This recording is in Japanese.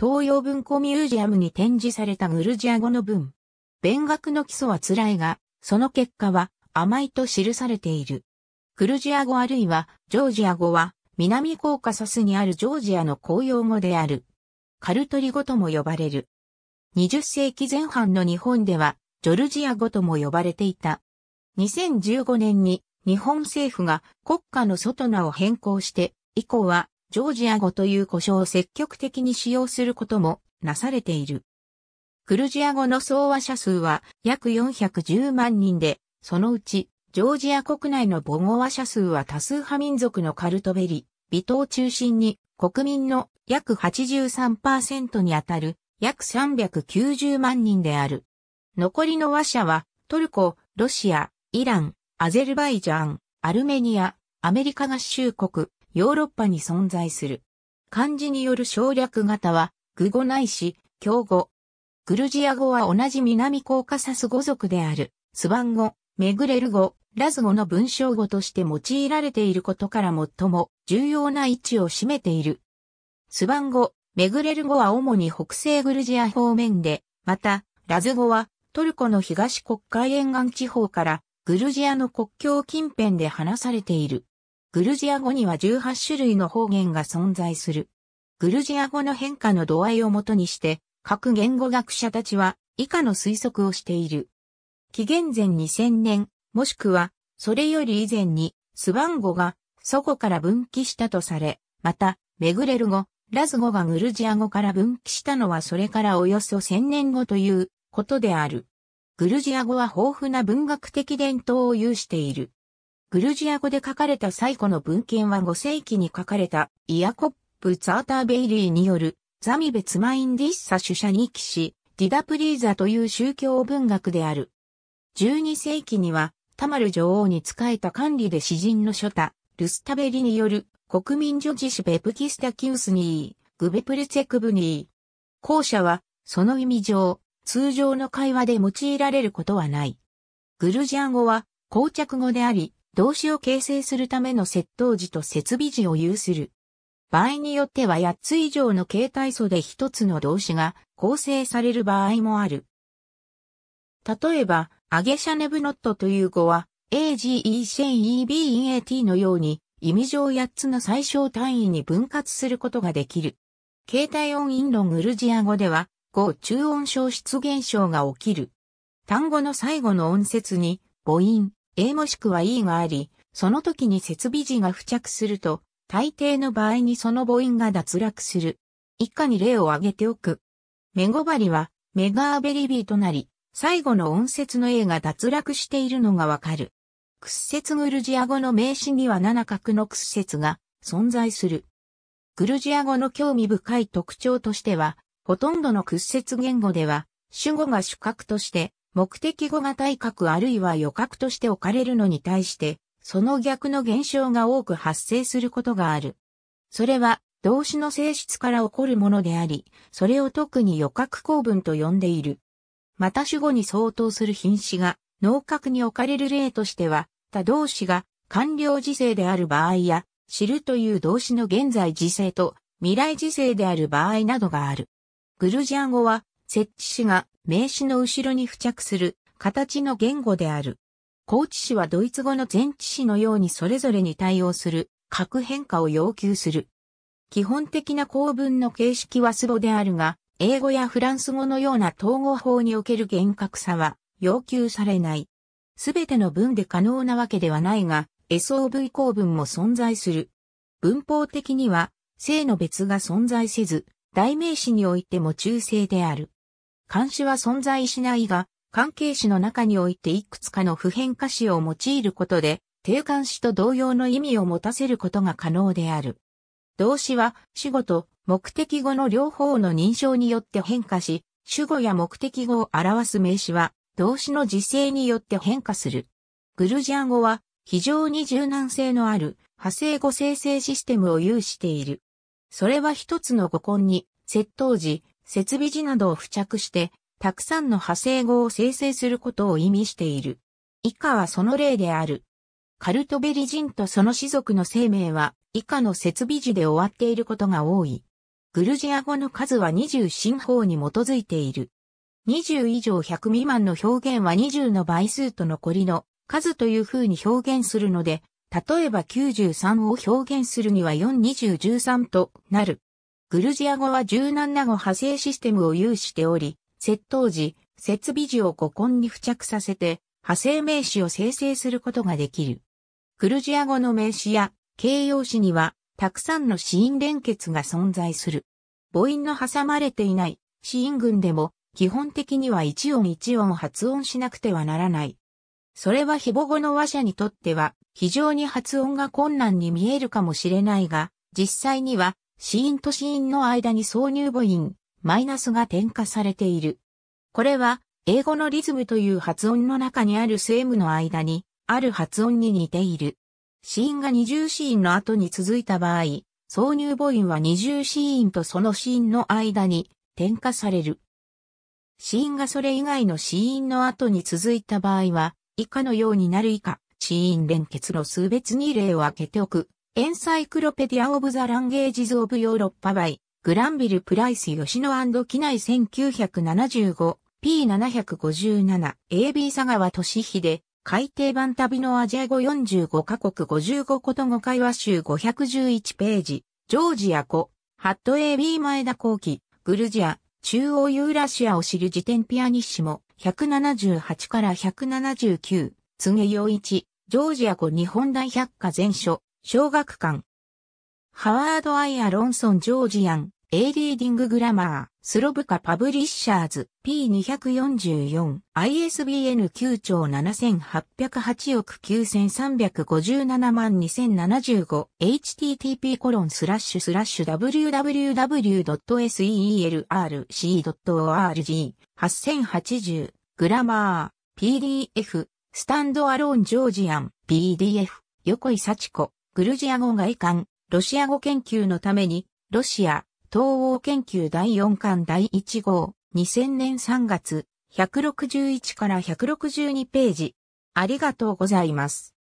東洋文庫ミュージアムに展示されたグルジア語の文。勉学の基礎は辛いが、その結果は甘いと記されている。グルジア語あるいはジョージア語は南コーカサスにあるジョージアの公用語である。カルトリ語とも呼ばれる。20世紀前半の日本ではジョルジア語とも呼ばれていた。2015年に日本政府が国家の外名を変更して、以降はジョージア語という呼称を積極的に使用することもなされている。クルジア語の総和者数は約410万人で、そのうち、ジョージア国内の母語話者数は多数派民族のカルトベリ、微島中心に国民の約83%にあたる約390万人である。残りの話者はトルコ、ロシア、イラン、アゼルバイジャン、アルメニア、アメリカ合衆国、ヨーロッパに存在する。漢字による省略型は、具語ないし、強語。グルジア語は同じ南コーカサス語族である、スバン語、メグレル語、ラズ語の文章語として用いられていることから最も重要な位置を占めている。スバン語、メグレル語は主に北西グルジア方面で、また、ラズ語はトルコの東国海沿岸地方からグルジアの国境近辺で話されている。グルジア語には18種類の方言が存在する。グルジア語の変化の度合いをもとにして、各言語学者たちは以下の推測をしている。紀元前2000年、もしくは、それより以前に、スバン語が祖語から分岐したとされ、また、メグレル語、ラズ語がグルジア語から分岐したのはそれからおよそ1000年後ということである。グルジア語は豊富な文学的伝統を有している。グルジア語で書かれた最古の文献は5世紀に書かれたイヤコップ・ザーターベイリーによるザミベツマインディッサ主者に記し、ディダプリーザという宗教文学である。12世紀にはタマル女王に仕えた管理で詩人の書太、ルスタベリによる国民女子シベプキスタキウスニー、グベプルツェクブニー。後者はその意味上、通常の会話で用いられることはない。グルジア語は膠着語であり、動詞を形成するための接頭時と接尾時を有する。場合によっては8つ以上の形態素で1つの動詞が構成される場合もある。例えば、アゲシャネブノットという語は、AGE h e n EB EAT のように、意味上8つの最小単位に分割することができる。形態音韻論グルジア語では、語中音消失現象が起きる。単語の最後の音節に、母音、A もしくは E があり、その時に設備時が付着すると、大抵の場合にその母音が脱落する。以下に例を挙げておく。メゴバリは、メガアベリビーとなり、最後の音節の A が脱落しているのがわかる。屈折グルジア語の名詞には7角の屈折が存在する。グルジア語の興味深い特徴としては、ほとんどの屈折言語では、主語が主格として、目的語が対角あるいは予角として置かれるのに対して、その逆の現象が多く発生することがある。それは、動詞の性質から起こるものであり、それを特に予角構文と呼んでいる。また主語に相当する品詞が、脳角に置かれる例としては、他動詞が完了時制である場合や、知るという動詞の現在時制と未来時制である場合などがある。グルジア語は、設置詞が名詞の後ろに付着する形の言語である。高知市はドイツ語の前置詞のようにそれぞれに対応する核変化を要求する。基本的な構文の形式は素語であるが、英語やフランス語のような統合法における厳格さは要求されない。すべての文で可能なわけではないが、SOV 構文も存在する。文法的には、性の別が存在せず、代名詞においても中性である。監視は存在しないが、関係詞の中においていくつかの普遍歌詞を用いることで、定冠詞と同様の意味を持たせることが可能である。動詞は主語と目的語の両方の認証によって変化し、主語や目的語を表す名詞は動詞の時制によって変化する。グルジア語は非常に柔軟性のある派生語生成システムを有している。それは一つの語根に、窃盗時、設備時などを付着して、たくさんの派生語を生成することを意味している。以下はその例である。カルトベリ人とその氏族の生命は以下の設備時で終わっていることが多い。グルジア語の数は20進法に基づいている。20以上100未満の表現は20の倍数と残りの数という風に表現するので、例えば93を表現するには42013となる。グルジア語は柔軟な語派生システムを有しており、窃盗時、設備時を語根に付着させて、派生名詞を生成することができる。グルジア語の名詞や形容詞には、たくさんの子音連結が存在する。母音の挟まれていない子音群でも、基本的には一音一音発音しなくてはならない。それはヒボ語の話者にとっては、非常に発音が困難に見えるかもしれないが、実際には死因と死因の間に挿入母音、マイナスが添加されている。これは、英語のリズムという発音の中にある声ムの間に、ある発音に似ている。死因が二重死因の後に続いた場合、挿入母音は二重死因とその死因の間に添加される。死因がそれ以外の死因の後に続いた場合は、以下のようになる以下、死因連結の数別に例を挙げておく。エンサイクロペディア・オブ・ザ・ランゲージズ・オブ・ヨーロッパ・バイ、グランビル・プライス・吉野機内 1975P757 AB 佐川俊秀改訂版旅のアジア語45カ国55こと語会話集511ページ、ジョージア語、ハット AB 前田後期、グルジア、中央ユーラシアを知る辞典ピアニッシモ、178から179、告げ陽一、ジョージア語日本大百科全書、小学館。ハワード・アイ・アロンソン・ジョージアン、A リーディング・グラマー、スロブカ・パブリッシャーズ、P244、ISBN 9兆7808億9357万2075、http コロンスラッシュスラッシュ www.selrc.org8080 グラマー、PDF、スタンドアローンジョージアン、PDF、横井幸子。グルジア語外観、ロシア語研究のために、ロシア、東欧研究第4巻第1号、2000年3月、161から162ページ。ありがとうございます。